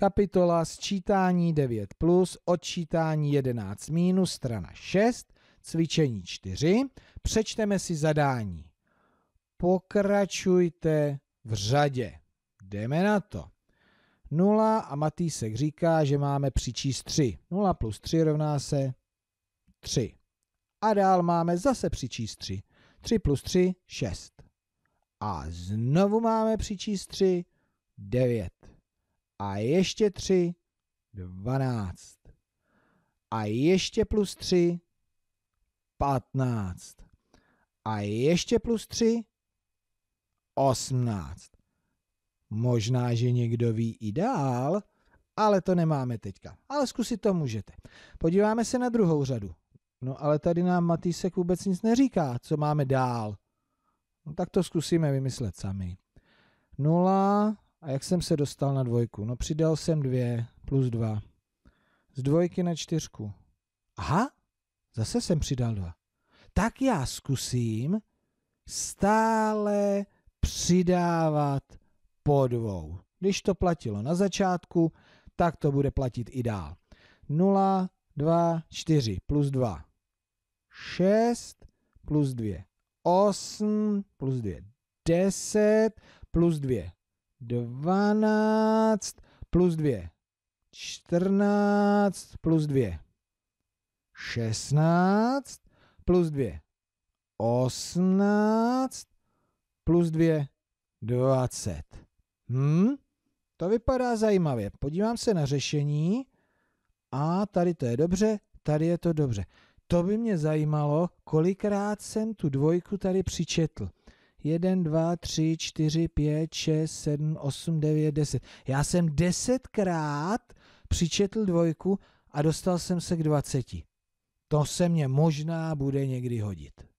kapitola sčítání 9 plus, odčítání 11 minus, strana 6, cvičení 4, přečteme si zadání. Pokračujte v řadě. Jdeme na to. 0 a Matýsek říká, že máme přičíst 3. 0 plus 3 rovná se 3. A dál máme zase přičíst 3. 3 plus 3, 6. A znovu máme přičíst 3, 9 a ještě 3, 12. A ještě plus 3, 15. A ještě plus 3, 18. Možná, že někdo ví i dál, ale to nemáme teďka. Ale zkusit to můžete. Podíváme se na druhou řadu. No ale tady nám Matýsek vůbec nic neříká, co máme dál. No tak to zkusíme vymyslet sami. 0, a jak jsem se dostal na dvojku? No přidal jsem dvě plus dva. Z dvojky na čtyřku. Aha, zase jsem přidal dva. Tak já zkusím stále přidávat po dvou. Když to platilo na začátku, tak to bude platit i dál. 0, 2, 4 plus 2. 6 plus 2. 8 plus 2. 10 plus 2. 12 plus 2. 14 plus 2. 16 plus 2. 18 plus 2. 20. Hm? To vypadá zajímavě. Podívám se na řešení a tady to je dobře, tady je to dobře. To by mě zajímalo, kolikrát jsem tu dvojku tady přičetl. 1, 2, 3, 4, 5, 6, 7, 8, 9, 10. Já jsem desetkrát přičetl dvojku a dostal jsem se k 20. To se mě možná bude někdy hodit.